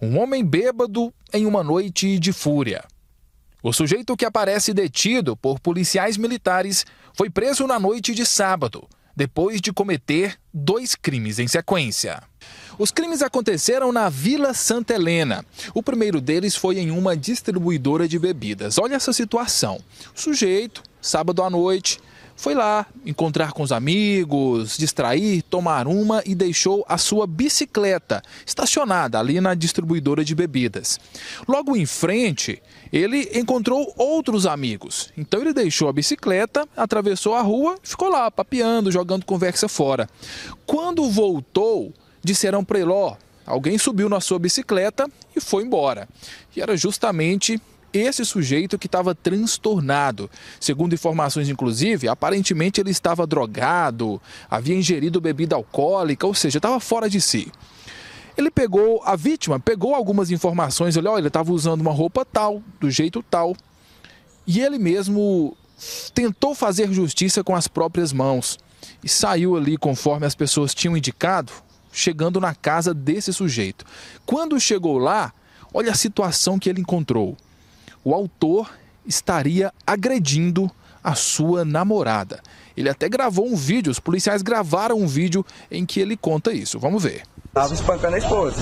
um homem bêbado em uma noite de fúria. O sujeito que aparece detido por policiais militares foi preso na noite de sábado, depois de cometer dois crimes em sequência. Os crimes aconteceram na Vila Santa Helena. O primeiro deles foi em uma distribuidora de bebidas. Olha essa situação. O sujeito, sábado à noite, foi lá encontrar com os amigos, distrair, tomar uma e deixou a sua bicicleta estacionada ali na distribuidora de bebidas. Logo em frente, ele encontrou outros amigos. Então ele deixou a bicicleta, atravessou a rua, ficou lá papeando, jogando conversa fora. Quando voltou, disseram para ele: ó, Alguém subiu na sua bicicleta e foi embora. E era justamente esse sujeito que estava transtornado. Segundo informações, inclusive, aparentemente ele estava drogado, havia ingerido bebida alcoólica, ou seja, estava fora de si. Ele pegou, a vítima pegou algumas informações, olha, olha ele estava usando uma roupa tal, do jeito tal, e ele mesmo tentou fazer justiça com as próprias mãos e saiu ali conforme as pessoas tinham indicado, chegando na casa desse sujeito. Quando chegou lá, olha a situação que ele encontrou o autor estaria agredindo a sua namorada. Ele até gravou um vídeo, os policiais gravaram um vídeo em que ele conta isso. Vamos ver. Estava espancando a esposa.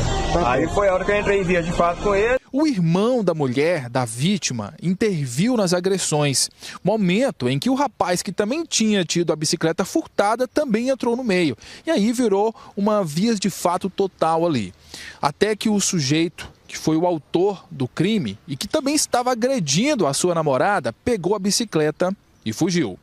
Aí foi a hora que eu entrei em via de fato com ele. O irmão da mulher, da vítima, interviu nas agressões. Momento em que o rapaz que também tinha tido a bicicleta furtada também entrou no meio. E aí virou uma vias de fato total ali. Até que o sujeito que foi o autor do crime e que também estava agredindo a sua namorada, pegou a bicicleta e fugiu.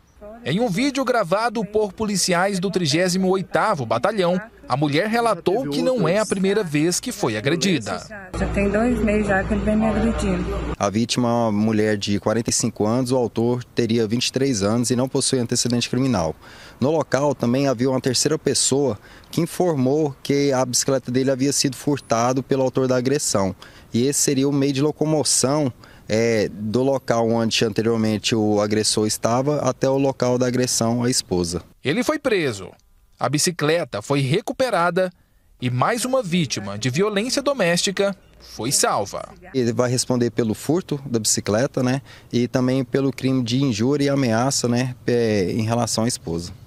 Em um vídeo gravado por policiais do 38º Batalhão, a mulher relatou que não é a primeira vez que foi agredida. Já tem dois meses já que ele vem me agredindo. A vítima é uma mulher de 45 anos, o autor teria 23 anos e não possui antecedente criminal. No local também havia uma terceira pessoa que informou que a bicicleta dele havia sido furtada pelo autor da agressão. E esse seria o meio de locomoção é, do local onde anteriormente o agressor estava até o local da agressão à esposa. Ele foi preso a bicicleta foi recuperada e mais uma vítima de violência doméstica foi salva. Ele vai responder pelo furto da bicicleta, né? E também pelo crime de injúria e ameaça, né? Em relação à esposa.